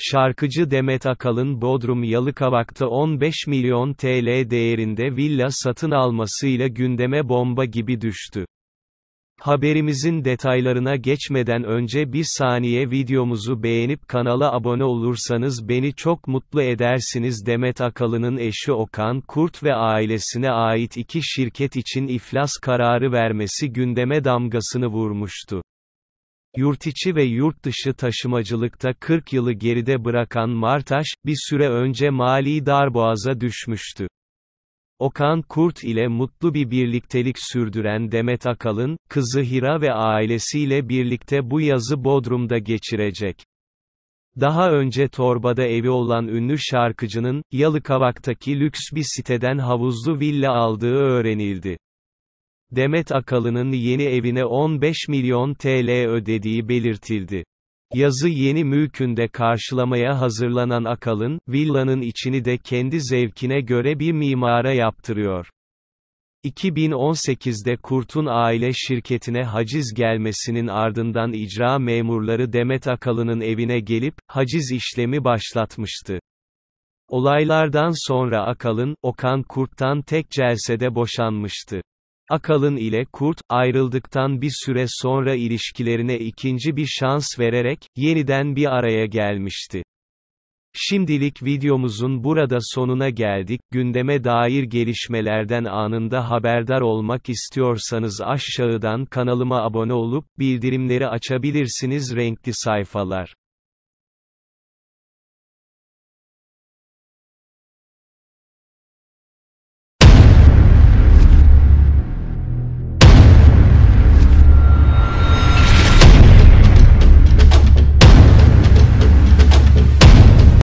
Şarkıcı Demet Akalın Bodrum Yalıkavak'ta 15 milyon TL değerinde villa satın almasıyla gündeme bomba gibi düştü. Haberimizin detaylarına geçmeden önce bir saniye videomuzu beğenip kanala abone olursanız beni çok mutlu edersiniz. Demet Akalın'ın eşi Okan Kurt ve ailesine ait iki şirket için iflas kararı vermesi gündeme damgasını vurmuştu yurtiçi ve yurtdışı taşımacılıkta 40 yılı geride bırakan Martaş, bir süre önce mali darboğaza düşmüştü. Okan Kurt ile mutlu bir birliktelik sürdüren Demet Akalın, kızı Hira ve ailesiyle birlikte bu yazı Bodrum'da geçirecek. Daha önce Torba'da evi olan ünlü şarkıcının, Yalıkavak'taki lüks bir siteden havuzlu villa aldığı öğrenildi. Demet Akalın'ın yeni evine 15 milyon TL ödediği belirtildi. Yazı yeni mülkünde karşılamaya hazırlanan Akalın, villanın içini de kendi zevkine göre bir mimara yaptırıyor. 2018'de Kurt'un aile şirketine haciz gelmesinin ardından icra memurları Demet Akalın'ın evine gelip, haciz işlemi başlatmıştı. Olaylardan sonra Akalın, Okan Kurt'tan tek celsede boşanmıştı. Akalın ile Kurt, ayrıldıktan bir süre sonra ilişkilerine ikinci bir şans vererek, yeniden bir araya gelmişti. Şimdilik videomuzun burada sonuna geldik. Gündeme dair gelişmelerden anında haberdar olmak istiyorsanız aşağıdan kanalıma abone olup bildirimleri açabilirsiniz. Renkli sayfalar